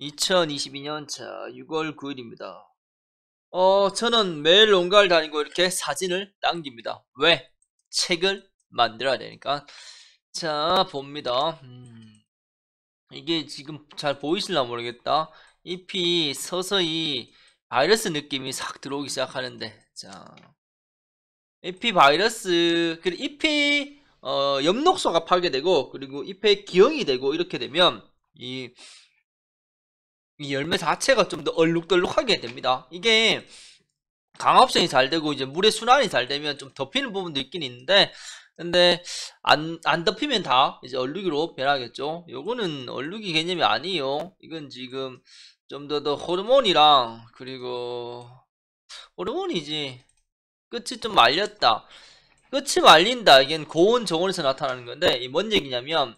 2022년차 6월 9일입니다. 어, 저는 매일 농가를 다니고 이렇게 사진을 남깁니다. 왜? 책을 만들어야 되니까. 자, 봅니다. 음, 이게 지금 잘 보이실나 모르겠다. 잎이 서서히 바이러스 느낌이 싹 들어오기 시작하는데, 자. 잎이 바이러스, 그리고 잎이, 어, 엽록소가 파괴되고, 그리고 잎의 기형이 되고, 이렇게 되면, 이, 이 열매 자체가 좀 더 얼룩덜룩하게 됩니다. 이게 강압성이 잘 되고 이제 물의 순환이 잘 되면 좀 덮이는 부분도 있긴 있는데 근데 안, 안 덮이면 다 이제 얼룩이로 변하겠죠. 요거는 얼룩이 개념이 아니에요. 이건 지금 좀 더 더 호르몬이랑 그리고 호르몬이지 끝이 좀 말렸다. 끝이 말린다. 이건 고온 저온에서 나타나는 건데 이 뭔 얘기냐면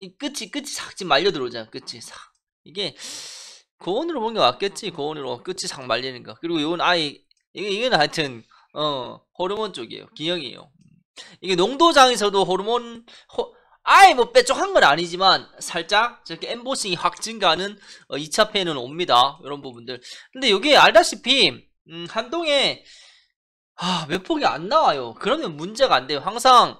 이 끝이 끝이 싹지 말려 들어오잖아. 끝이 싹 이게 고온으로 먹는 게 맞겠지 고온으로 끝이 상 말리는 거 그리고 이건 아예 이게 이건 하여튼 어 호르몬 쪽이에요 기형이에요 이게 농도장에서도 호르몬 호, 아예 뭐 빼쪽한 건 아니지만 살짝 저렇게 엠보싱이 확 증가하는 어, 2차 폐는 옵니다 이런 부분들 근데 여기 알다시피 음, 한동에 아, 몇 폭이 안 나와요 그러면 문제가 안 돼요 항상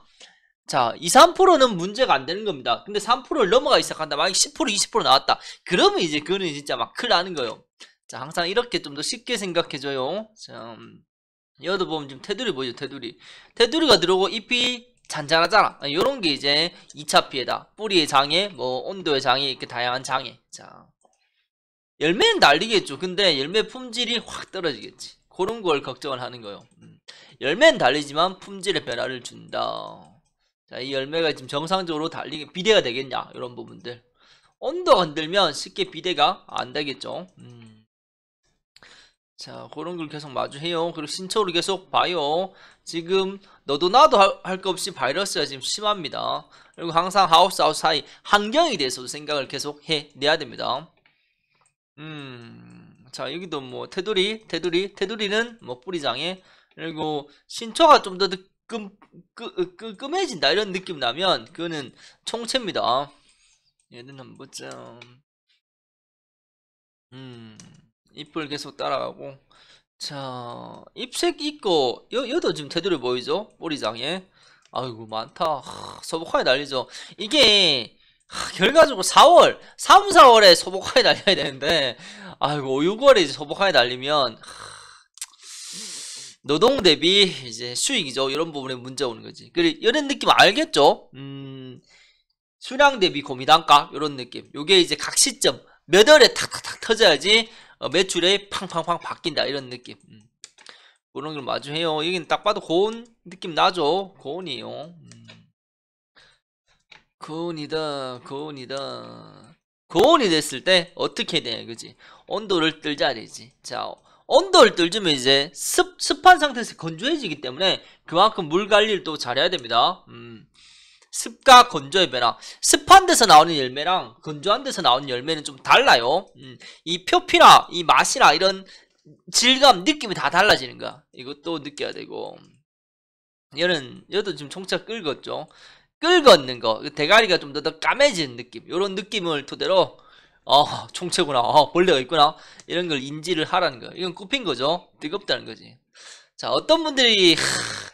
자, 2, 3%는 문제가 안 되는 겁니다. 근데 3%를 넘어가 기 시작한다. 만약에 10%, 20% 나왔다. 그러면 이제 그거는 진짜 막 큰일 나는 거예요. 자, 항상 이렇게 좀 더 쉽게 생각해줘요. 자, 음, 여기도 보면 지금 테두리 보이죠? 테두리. 테두리가 들어오고 잎이 잔잔하잖아. 이런 아, 게 이제 2차 피해다. 뿌리의 장애, 뭐 온도의 장애, 이렇게 다양한 장애. 자, 열매는 날리겠죠. 근데 열매 품질이 확 떨어지겠지. 그런 걸 걱정을 하는 거예요. 음. 열매는 달리지만 품질의 변화를 준다. 자, 이 열매가 지금 정상적으로 달리기 비대가 되겠냐 이런 부분들 언더 건들면 쉽게 비대가 안 되겠죠 음. 자 그런 걸 계속 마주해요 그리고 신초를 계속 봐요 지금 너도 나도 할 것 없이 바이러스가 지금 심합니다 그리고 항상 하우스 아웃 사이 환경에 대해서도 생각을 계속 해내야 됩니다 음 자 여기도 뭐 테두리 테두리 테두리는 뭐뿌리장에 그리고 신초가 좀더 끔, 끄, 어, 끄, 끔해진다 이런 느낌 나면 그거는 총체입니다 얘는 한 번쯤 음 잎을 계속 따라가고 자입색 있고 여, 여도 지금 테두리 보이죠? 뿌리장에 아이고 많다 하, 소복하게 날리죠 이게 하, 결과적으로 4월 3, 4월에 소복하게 날려야 되는데 아이고 6월에 소복하게 날리면 하, 노동 대비 이제 수익이죠. 이런 부분에 문제 오는 거지. 그리고 이런 느낌 알겠죠? 음, 수량 대비 고미단가 이런 느낌. 요게 이제 각 시점 몇 월에 탁탁탁 터져야지 어, 매출에 팡팡팡 바뀐다 이런 느낌. 음. 그런 걸 마주해요. 여기는딱 봐도 고운 느낌 나죠? 고운이에요. 음. 고온이다 고온이다 고온이 됐을 때 어떻게 돼 그지 온도를 뜰자 되지 자 언더를 뚫으면 이제 습, 습한 상태에서 건조해지기 때문에 그만큼 물 관리를 또 잘해야 됩니다. 음. 습과 건조의 변화 습한 데서 나오는 열매랑 건조한 데서 나오는 열매는 좀 달라요 음. 이 표피나 이 맛이나 이런 질감 느낌이 다 달라지는 거야 이것도 느껴야 되고 얘는 얘도 지금 총차 끌었죠 끌었는거 그 대가리가 좀 더까매진 느낌 이런 느낌을 토대로 어 총체구나 어 벌레가 있구나 이런 걸 인지를 하라는 거예 이건 굽힌 거죠 뜨겁다는 거지 자 어떤 분들이 하,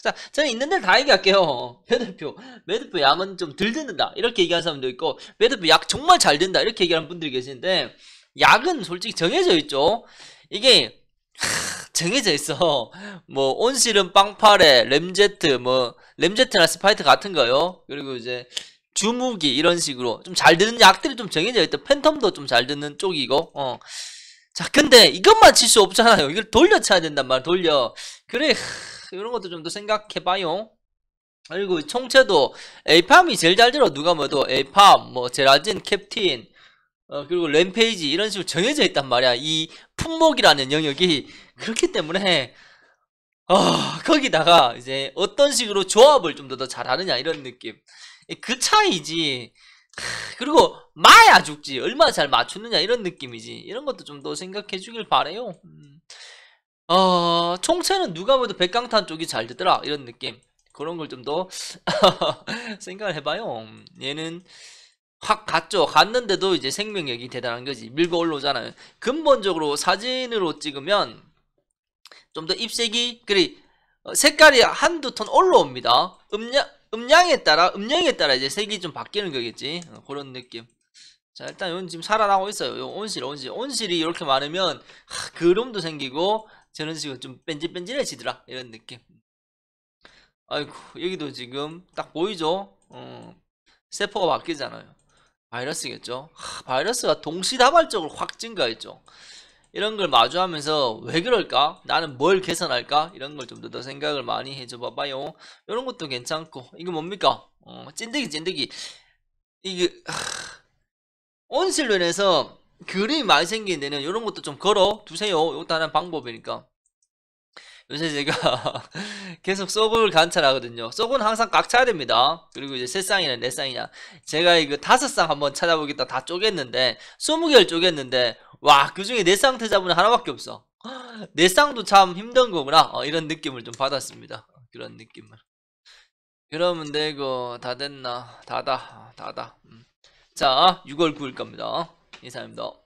자 저는 있는 데다 얘기할게요 매드표 매드표 약은 좀 덜 듣는다 이렇게 얘기하는 사람도 있고 매드표 약 정말 잘 된다 이렇게 얘기하는 분들이 계시는데 약은 솔직히 정해져 있죠 이게 하, 정해져 있어 뭐 온실은 빵파레 램제트 뭐 램제트나 스파이트 같은 거요 그리고 이제 주무기 이런 식으로 좀 잘 듣는 약들이 좀 정해져 있다. 팬텀도 좀 잘 듣는 쪽이고 어. 자 근데 이것만 칠 수 없잖아요. 이걸 돌려 쳐야 된단 말이야. 돌려. 그래 하, 이런 것도 좀 더 생각해봐요. 그리고 총체도 에이팜이 제일 잘 들어 누가 뭐도 에이팜 뭐 제라진 캡틴 어, 그리고 램페이지 이런 식으로 정해져 있단 말이야. 이 품목이라는 영역이 그렇기 때문에 어, 거기다가 이제 어떤 식으로 조합을 좀 더 잘하느냐 이런 느낌. 그 차이지 그리고 마야 죽지 얼마나 잘 맞추느냐 이런 느낌이지 이런 것도 좀 더 생각해 주길 바래요 음. 어, 총체는 누가 봐도 백강탄 쪽이 잘 되더라 이런 느낌 그런 걸 좀 더 생각을 해봐요 음, 얘는 확 갔죠 갔는데도 이제 생명력이 대단한 거지 밀고 올라오잖아요 근본적으로 사진으로 찍으면 좀 더 입색이 그리 어, 색깔이 한두 톤 올라옵니다 음량 음량에 따라 음량에 따라 이제 색이 좀 바뀌는 거겠지 어, 그런 느낌 자 일단 요건 지금 살아나고 있어요 요 온실 온실 온실이 이렇게 많으면 하, 그름도 생기고 저런 식으로 좀 뺀질뺀질해지더라 이런 느낌 아이고 여기도 지금 딱 보이죠 어, 세포가 바뀌잖아요 바이러스겠죠 하, 바이러스가 동시다발적으로 확 증가했죠 이런 걸 마주하면서 왜 그럴까? 나는 뭘 개선할까? 이런 걸 좀더더 생각을 많이 해줘 봐봐요. 이런 것도 괜찮고 이게 뭡니까? 어, 찐득이 찐득이 이게 하... 온실로 인해서 그림이 많이 생긴 데는 이런 것도 좀 걸어 두세요. 이것도 하나 방법이니까. 요새 제가 계속 썩을 관찰하거든요. 썩은 항상 꽉 차야 됩니다. 그리고 이제 세 쌍이나 네 쌍이냐. 제가 이거 다섯 쌍 한번 찾아보겠다 다 쪼갰는데, 스무 개를 쪼갰는데, 와 그중에 내쌍 타자분은 하나밖에 없어 내쌍도 참 힘든 거구나 어, 이런 느낌을 좀 받았습니다 그런 느낌을 그러면 되고 다 됐나 다다 다다 음. 자 6월 9일 겁니다 어, 이상입니다